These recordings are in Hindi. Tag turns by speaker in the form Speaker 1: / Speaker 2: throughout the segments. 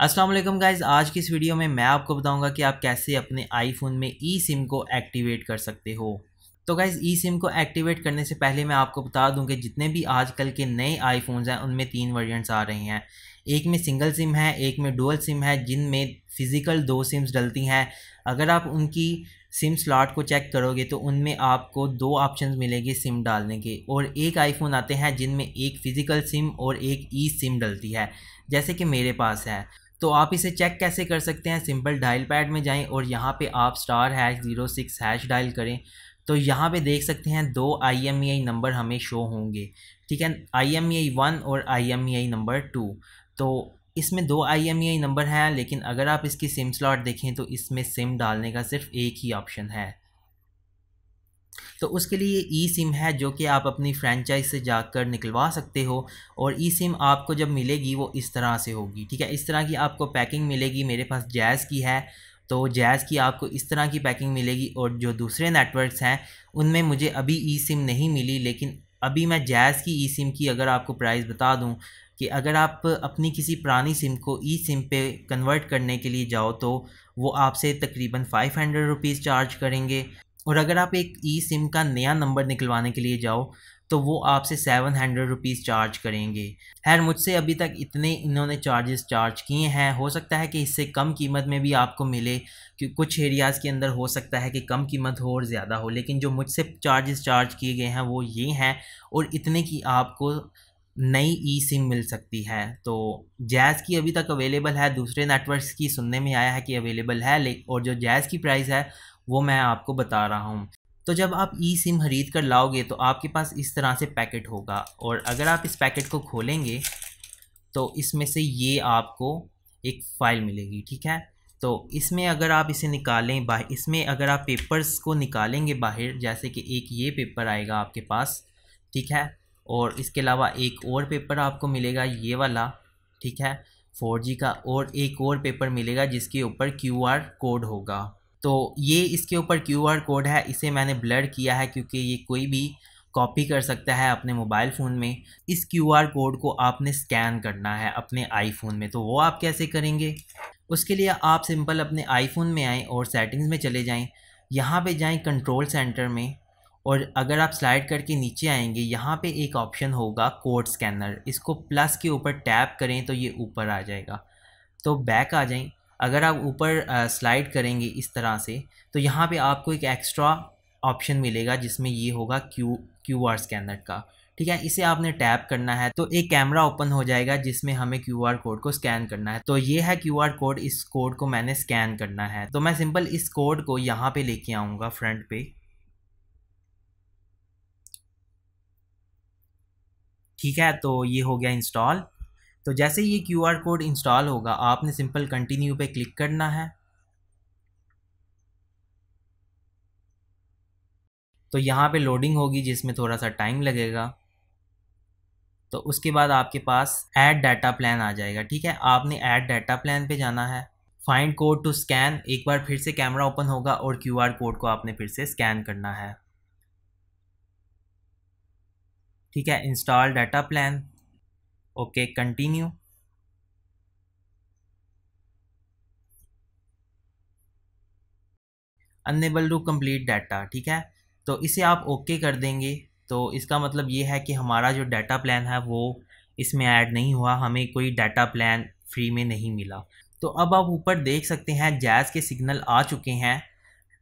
Speaker 1: असलम गाइज आज की इस वीडियो में मैं आपको बताऊंगा कि आप कैसे अपने आईफोन में ई सिम को एक्टिवेट कर सकते हो तो गाइज़ ई सिम को एक्टिवेट करने से पहले मैं आपको बता दूं कि जितने भी आजकल के नए आईफोन्स हैं उनमें तीन वर्जनस आ रहे हैं एक में सिंगल सिम है एक में डुअल सिम है जिनमें फ़िज़िकल दो सिम्स डलती हैं अगर आप उनकी सिम स्लॉट को चेक करोगे तो उनमें आपको दो ऑप्शंस मिलेंगे सिम डालने के और एक आईफोन आते हैं जिनमें एक फ़िज़िकल सिम और एक ई सिम डलती है जैसे कि मेरे पास है तो आप इसे चेक कैसे कर सकते हैं सिंपल डायल पैड में जाएं और यहाँ पे आप star hash zero six hash dial करें तो यहाँ पे देख सकते हैं दो I M E I number हमें शो होंगे ठीक है I M E I one और I M E I number two तो इसमें दो I M E I number हैं लेकिन अगर आप इसकी सिम स्लॉट देखें तो इसमें सिम डालने का सिर्फ एक ही ऑप्शन है तो उसके लिए ई सिम है जो कि आप अपनी फ्रेंचाइज से जाकर निकलवा सकते हो और ई सिम आपको जब मिलेगी वो इस तरह से होगी ठीक है इस तरह की आपको पैकिंग मिलेगी मेरे पास जैज़ की है तो जैज़ की आपको इस तरह की पैकिंग मिलेगी और जो दूसरे नेटवर्क्स हैं उनमें मुझे अभी ई सिम नहीं मिली लेकिन अभी मैं जैज़ की ई सिम की अगर आपको प्राइस बता दूं कि अगर आप अपनी किसी पुरानी सिम को ई सिम पे कन्वर्ट करने के लिए जाओ तो वो आपसे तकरीबन फ़ाइव हंड्रेड रुपीज़ चार्ज करेंगे और अगर आप एक ई सिम का नया नंबर निकलवाने के लिए जाओ तो वो आपसे सेवन हंड्रेड रुपीज़ चार्ज करेंगे खैर मुझसे अभी तक इतने इन्होंने चार्जेस चार्ज किए हैं हो सकता है कि इससे कम कीमत में भी आपको मिले कि कुछ एरियाज़ के अंदर हो सकता है कि कम कीमत हो और ज़्यादा हो लेकिन जो मुझसे चार्जेस चार्ज किए गए हैं वो ये हैं और इतने की आपको नई ई सिम मिल सकती है तो जैज़ की अभी तक अवेलेबल है दूसरे नेटवर्क्स की सुनने में आया है कि अवेलेबल है और जो जैज़ की प्राइस है वो मैं आपको बता रहा हूँ तो जब आप ई सिम खरीद कर लाओगे तो आपके पास इस तरह से पैकेट होगा और अगर आप इस पैकेट को खोलेंगे तो इसमें से ये आपको एक फ़ाइल मिलेगी ठीक है तो इसमें अगर आप इसे निकालें बाहर इसमें अगर आप पेपर्स को निकालेंगे बाहर जैसे कि एक ये पेपर आएगा आपके पास ठीक है और इसके अलावा एक और पेपर आपको मिलेगा ये वाला ठीक है फोर जी का और एक और पेपर मिलेगा जिसके ऊपर क्यू आर कोड होगा तो ये इसके ऊपर क्यू आर कोड है इसे मैंने ब्लर किया है क्योंकि ये कोई भी कॉपी कर सकता है अपने मोबाइल फ़ोन में इस क्यू आर कोड को आपने स्कैन करना है अपने आईफोन में तो वो आप कैसे करेंगे उसके लिए आप सिंपल अपने आईफोन में आएँ और सेटिंग्स में चले जाएँ यहाँ पे जाएँ कंट्रोल सेंटर में और अगर आप स्लाइड करके नीचे आएंगे यहाँ पे एक ऑप्शन होगा कोड स्कैनर इसको प्लस के ऊपर टैप करें तो ये ऊपर आ जाएगा तो बैक आ जाएं अगर आप ऊपर स्लाइड करेंगे इस तरह से तो यहाँ पे आपको एक एक्स्ट्रा ऑप्शन मिलेगा जिसमें ये होगा क्यू क्यू आर स्कैनर का ठीक है इसे आपने टैप करना है तो एक कैमरा ओपन हो जाएगा जिसमें हमें क्यू आर कोड को स्कैन करना है तो ये है क्यू आर कोड इस कोड को मैंने स्कैन करना है तो मैं सिंपल इस कोड को यहाँ पे लेके आऊँगा फ्रंट पे ठीक है तो ये हो गया इंस्टॉल तो जैसे ही ये क्यू आर कोड इंस्टॉल होगा आपने सिंपल कंटिन्यू पे क्लिक करना है तो यहाँ पे लोडिंग होगी जिसमें थोड़ा सा टाइम लगेगा तो उसके बाद आपके पास ऐड डाटा प्लान आ जाएगा ठीक है आपने ऐड डाटा प्लान पे जाना है फाइंड कोड टू स्कैन एक बार फिर से कैमरा ओपन होगा और क्यू आर कोड को आपने फिर से स्कैन करना है ठीक है install data plan okay continue unable to complete data ठीक है तो इसे आप ओके okay कर देंगे तो इसका मतलब ये है कि हमारा जो डाटा प्लान है वो इसमें ऐड नहीं हुआ हमें कोई डाटा प्लान फ्री में नहीं मिला तो अब आप ऊपर देख सकते हैं जैज़ के सिग्नल आ चुके हैं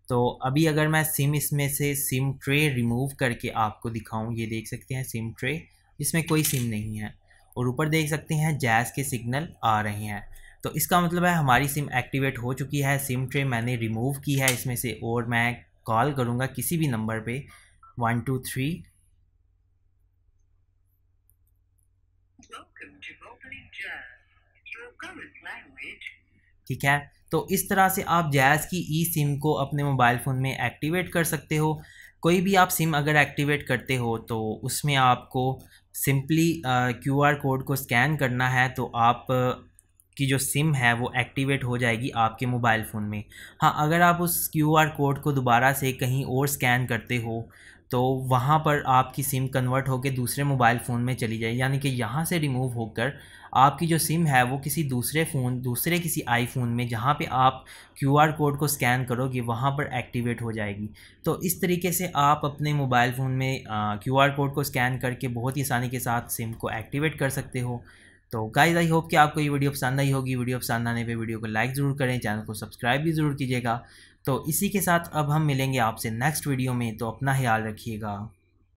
Speaker 1: तो अभी अगर मैं सिम इसमें से सिम ट्रे रिमूव करके आपको दिखाऊं ये देख सकते हैं सिम ट्रे इसमें कोई सिम नहीं है और ऊपर देख सकते हैं जैज़ के सिग्नल आ रहे हैं तो इसका मतलब है हमारी सिम एक्टिवेट हो चुकी है सिम ट्रे मैंने रिमूव की है इसमें से और मैं कॉल करूँगा किसी भी नंबर पे वन टू थ्री ठीक है तो इस तरह से आप जैज़ की ई सिम को अपने मोबाइल फ़ोन में एक्टिवेट कर सकते हो कोई भी आप सिम अगर एक्टिवेट करते हो तो उसमें आपको सिंपली क्यू आर कोड को स्कैन करना है तो आप की जो सिम है वो एक्टिवेट हो जाएगी आपके मोबाइल फ़ोन में हाँ अगर आप उस क्यू आर कोड को दोबारा से कहीं और स्कैन करते हो तो वहाँ पर आपकी सिम कन्वर्ट होकर दूसरे मोबाइल फ़ोन में चली जाए यानी कि यहाँ से रिमूव होकर आपकी जो सिम है वो किसी दूसरे फ़ोन दूसरे किसी आईफोन में जहाँ पे आप क्यूआर कोड को स्कैन करोगे वहाँ पर एक्टिवेट हो जाएगी तो इस तरीके से आप अपने मोबाइल फ़ोन में क्यूआर कोड को स्कैन करके बहुत ही आसानी के साथ सिम को एक्टिवेट कर सकते हो तो गाइज आई होप कि आपको ये वीडियो पसंद आई होगी वीडियो पसंद आने पे वीडियो को लाइक ज़रूर करें चैनल को सब्सक्राइब भी ज़रूर कीजिएगा तो इसी के साथ अब हम मिलेंगे आपसे नेक्स्ट वीडियो में तो अपना ख्याल रखिएगा